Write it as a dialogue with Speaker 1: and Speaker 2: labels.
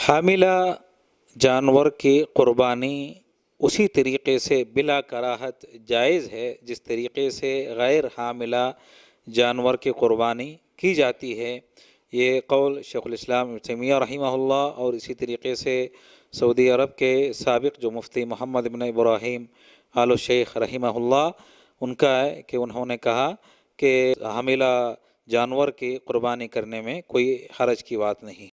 Speaker 1: हामिला जानवर की क़ुरबानी उसी तरीके से बिला कराहत जायज़ है जिस तरीके से गैर हामिला जानवर की क़ुरबानी की जाती है ये कौल शेख़ुलस्लाम तमिया रहीमल्ला और इसी तरीके से सऊदी अरब के सबक जो मुफ्ती मोहम्मद इबन इब्राहिम आलो शेख रहीमल्ला उनका है कि उन्होंने कहा कि हामिला जानवर की क़ुरबानी करने में कोई हरज की बात नहीं